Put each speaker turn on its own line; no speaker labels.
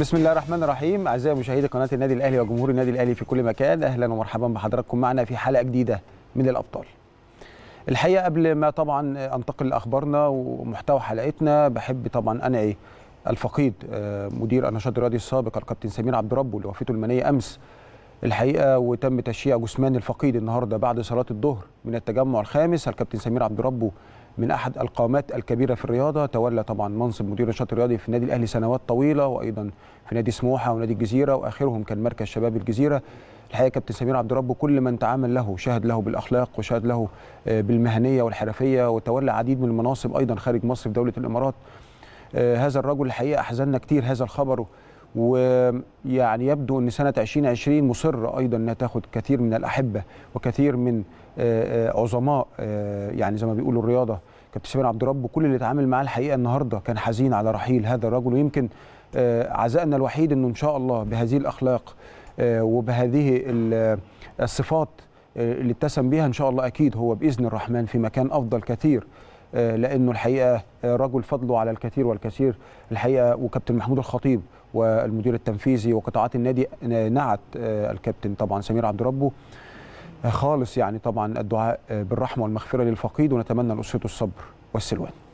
بسم الله الرحمن الرحيم اعزائي مشاهدي قناه النادي الاهلي وجمهور النادي الاهلي في كل مكان اهلا ومرحبا بحضراتكم معنا في حلقه جديده من الابطال الحقيقه قبل ما طبعا انتقل لاخبارنا ومحتوى حلقتنا بحب طبعا انعي إيه، الفقيد آه، مدير النشاط الرياضي السابق الكابتن سمير عبد ربه اللي وفاته المنيه امس الحقيقه وتم تشييع جثمان الفقيد النهارده بعد صلاه الظهر من التجمع الخامس الكابتن سمير عبد ربه من احد القامات الكبيره في الرياضه تولى طبعا منصب مدير نشاط الرياضي في النادي الاهلي سنوات طويله وايضا في نادي سموحه ونادي الجزيره واخرهم كان مركز شباب الجزيره الحقيقه كابتن سمير عبد ربه كل من تعامل له شهد له بالاخلاق وشهد له آه، بالمهنيه والحرفيه وتولى عديد من المناصب ايضا خارج مصر في دوله الامارات آه، هذا الرجل الحقيقه احزننا كتير هذا الخبر ويعني يبدو ان سنه 2020 مصره ايضا انها تاخد كثير من الاحبه وكثير من آه، آه، عظماء آه، يعني زي ما بيقولوا الرياضه كابتن سمير عبد الرب كل اللي اتعامل معاه الحقيقه النهارده كان حزين على رحيل هذا الرجل ويمكن عزائنا الوحيد انه ان شاء الله بهذه الاخلاق وبهذه الصفات اللي اتسم بها ان شاء الله اكيد هو باذن الرحمن في مكان افضل كثير آه، لانه الحقيقه آه، رجل فضله على الكثير والكثير الحقيقه وكابتن محمود الخطيب والمدير التنفيذي وقطاعات النادي نعت آه، الكابتن طبعا سمير عبد ربه خالص يعني طبعا الدعاء بالرحمه والمغفره للفقيد ونتمنى لاسرته الصبر والسلوان